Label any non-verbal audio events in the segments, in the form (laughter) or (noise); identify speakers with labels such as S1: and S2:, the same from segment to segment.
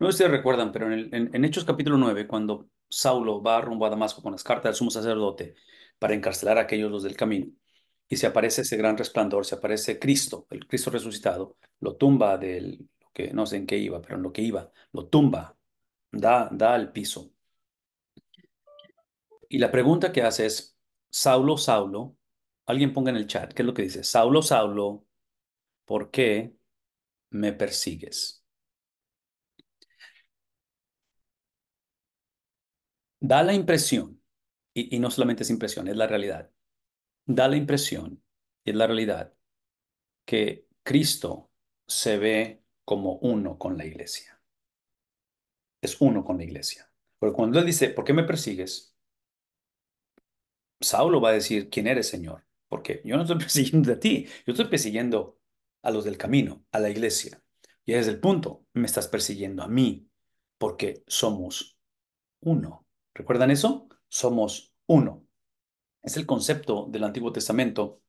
S1: No sé si recuerdan, pero en, Hechos capítulo 9, cuando Saulo va rumbo a Damasco con las cartas del sumo sacerdote para encarcelar a aquellos los del camino, y se aparece ese gran resplandor, se aparece Cristo, el Cristo resucitado, lo tumba del, que no sé en qué iba, pero en lo que iba, lo tumba, da, da al piso. Y la pregunta que hace es, Saulo, Saulo, alguien ponga en el chat, ¿qué es lo que dice? Saulo, Saulo, ¿por qué me persigues? da la impresión, y, no solamente es impresión, es la realidad, da la impresión, y es la realidad, que Cristo se ve como uno con la iglesia. Es uno con la iglesia. Porque cuando él dice, ¿por qué me persigues? Saulo va a decir, ¿quién eres, Señor? Porque yo no estoy (laughs) persiguiendo a ti, yo estoy persiguiendo a los del camino, a la iglesia. Y desde es el punto, me estás persiguiendo a mí, porque somos uno. ¿Recuerdan eso? Somos uno. Es el concepto del Antiguo Testamento,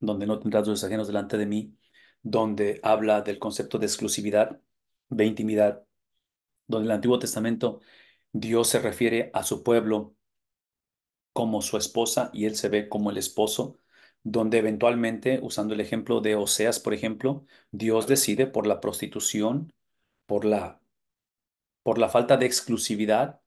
S1: donde no tendrás los ajenos delante de mí, donde habla del concepto de exclusividad, de intimidad, donde en el Antiguo Testamento Dios se refiere a su pueblo como su esposa y él se ve como el esposo, donde eventualmente, usando el ejemplo de Oseas, por ejemplo, Dios decide por la prostitución, por la, por la falta de exclusividad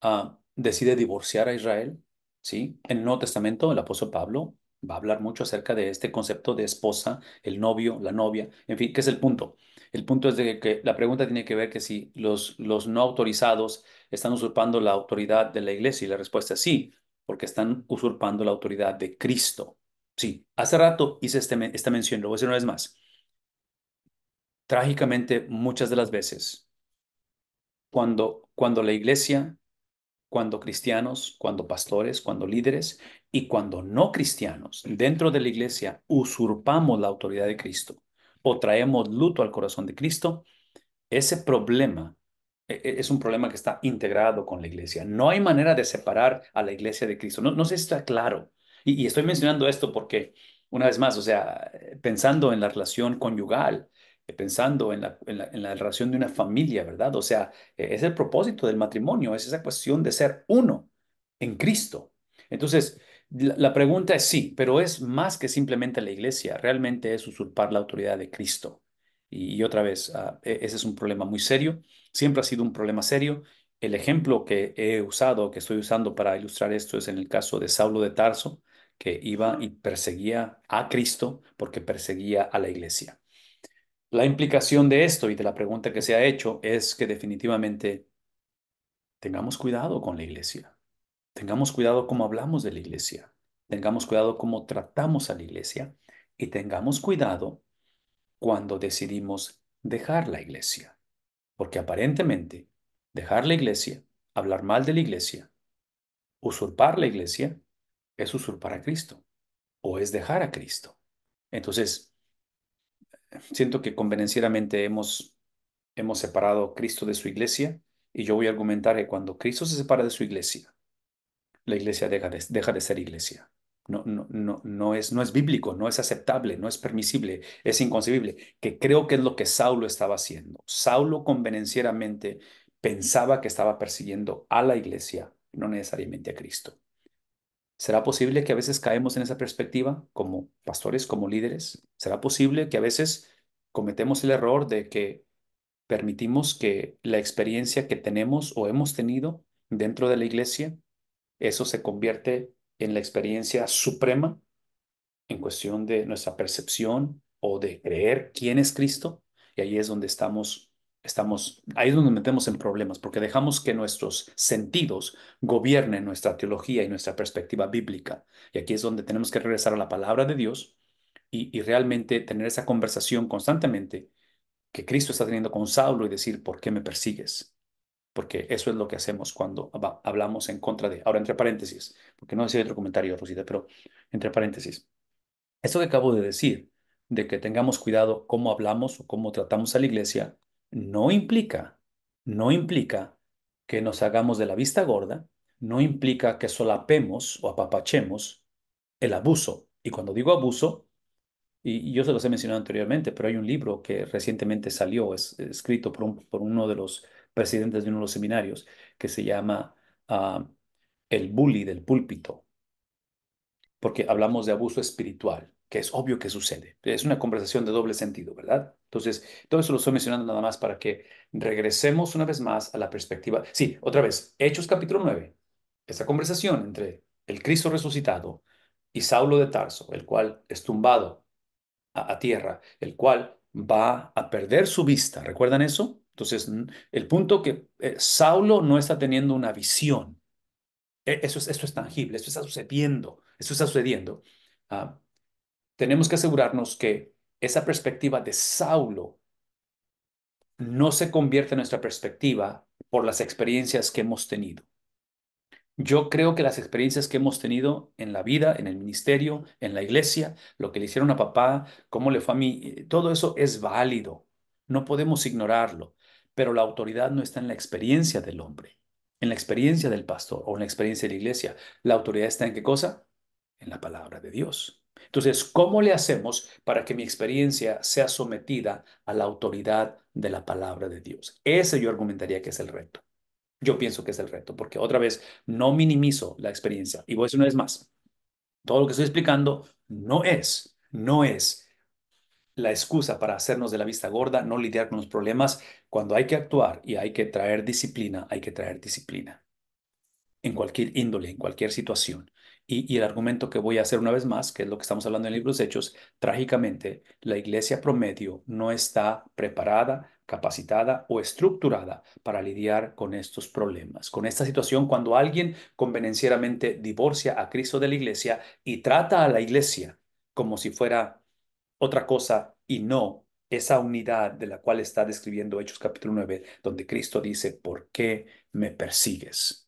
S1: Ah, decide divorciar a Israel, ¿sí? En el Nuevo Testamento, el apóstol Pablo va a hablar mucho acerca de este concepto de esposa, el novio, la novia, en fin, ¿qué es el punto? El punto es de que la pregunta tiene que ver que si los, los no autorizados están usurpando la autoridad de la iglesia y la respuesta es sí, porque están usurpando la autoridad de Cristo. Sí, hace rato hice este, esta mención, lo voy a decir una vez más. Trágicamente, muchas de las veces, cuando, cuando la iglesia cuando cristianos, cuando pastores, cuando líderes y cuando no cristianos dentro de la iglesia usurpamos la autoridad de Cristo o traemos luto al corazón de Cristo, ese problema e, e, es un problema que está integrado con la iglesia. No hay manera de separar a la iglesia de Cristo. No, no sé si está claro. Y, y estoy mencionando esto porque, una vez más, o sea, pensando en la relación conyugal, eh, pensando en la, relación de una familia, ¿verdad? O sea, eh, es el propósito del matrimonio, es esa cuestión de ser uno en Cristo. Entonces, la, pregunta es sí, pero es más que simplemente la iglesia, realmente es usurpar la autoridad de Cristo. Y, otra vez, ah, e, ese es un problema muy serio, siempre ha sido un problema serio. El ejemplo que he usado, que estoy usando para ilustrar esto, es en el caso de Saulo de Tarso, que iba y perseguía a Cristo porque perseguía a la iglesia. La implicación de esto y de la pregunta que se ha hecho es que definitivamente tengamos cuidado con la iglesia, tengamos cuidado cómo hablamos de la iglesia, tengamos cuidado cómo tratamos a la iglesia y tengamos cuidado cuando decidimos dejar la iglesia. Porque aparentemente dejar la iglesia, hablar mal de la iglesia, usurpar la iglesia, es usurpar a Cristo o es dejar a Cristo. Entonces, siento que convenencieramente hemos, separado a Cristo de su iglesia y yo voy a argumentar que cuando Cristo se separa de su iglesia, la iglesia deja de, ser iglesia. No, no, no, no, es, no es bíblico, no es aceptable, no es permisible, es inconcebible, que creo que es lo que Saulo estaba haciendo. Saulo convenencieramente pensaba que estaba persiguiendo a la iglesia, no necesariamente a Cristo. ¿Será posible que a veces caemos en esa perspectiva como pastores, como líderes? ¿Será posible que a veces cometemos el error de que permitimos que la experiencia que tenemos o hemos tenido dentro de la iglesia, eso se convierte en la experiencia suprema en cuestión de nuestra percepción o de creer quién es Cristo? Y ahí es donde estamos estamos, ahí es donde nos metemos en problemas, porque dejamos que nuestros sentidos gobiernen nuestra teología y nuestra perspectiva bíblica. Y aquí es donde tenemos que regresar a la palabra de Dios y, realmente tener esa conversación constantemente que Cristo está teniendo con Saulo y decir, ¿por qué me persigues? Porque eso es lo que hacemos cuando hablamos en contra de... Ahora, entre paréntesis, porque no sé otro comentario, Rosita, pero entre paréntesis. eso que acabo de decir, de que tengamos cuidado cómo hablamos o cómo tratamos a la iglesia, no implica, no implica que nos hagamos de la vista gorda, no implica que solapemos o apapachemos el abuso. Y cuando digo abuso, y, yo se los he mencionado anteriormente, pero hay un libro que recientemente salió, es, escrito por, uno de los presidentes de uno de los seminarios, que se llama ah, El bully del púlpito porque hablamos de abuso espiritual, que es obvio que sucede. Es una conversación de doble sentido, ¿verdad? Entonces, todo eso lo estoy mencionando nada más para que regresemos una vez más a la perspectiva. Sí, otra vez, Hechos capítulo 9, Esa conversación entre el Cristo resucitado y Saulo de Tarso, el cual es tumbado a, tierra, el cual va a perder su vista. ¿Recuerdan eso? Entonces, el punto que eh, Saulo no está teniendo una visión. E, eso es, es tangible, esto está sucediendo. Eso está sucediendo. Ah, tenemos que asegurarnos que esa perspectiva de Saulo no se convierte en nuestra perspectiva por las experiencias que hemos tenido. Yo creo que las experiencias que hemos tenido en la vida, en el ministerio, en la iglesia, lo que le hicieron a papá, cómo le fue a mí, eh, todo eso es válido. No podemos ignorarlo. Pero la autoridad no está en la experiencia del hombre, en la experiencia del pastor o en la experiencia de la iglesia. La autoridad está en qué cosa? en la palabra de Dios. Entonces, ¿cómo le hacemos para que mi experiencia sea sometida a la autoridad de la palabra de Dios? Ese yo argumentaría que es el reto. Yo pienso que es el reto, porque otra vez no minimizo la experiencia. Y voy a decir una vez más, todo lo que estoy explicando no es, no es la excusa para hacernos de la vista gorda, no lidiar con los problemas. Cuando hay que actuar y hay que traer disciplina, hay que traer disciplina. En cualquier índole, en cualquier situación. Y, el argumento que voy a hacer una vez más, que es lo que estamos hablando en libros de Hechos, trágicamente, la iglesia promedio no está preparada, capacitada o estructurada para lidiar con estos problemas, con esta situación cuando alguien convenencieramente divorcia a Cristo de la iglesia y trata a la iglesia como si fuera otra cosa y no esa unidad de la cual está describiendo Hechos capítulo 9, donde Cristo dice, ¿por qué me persigues?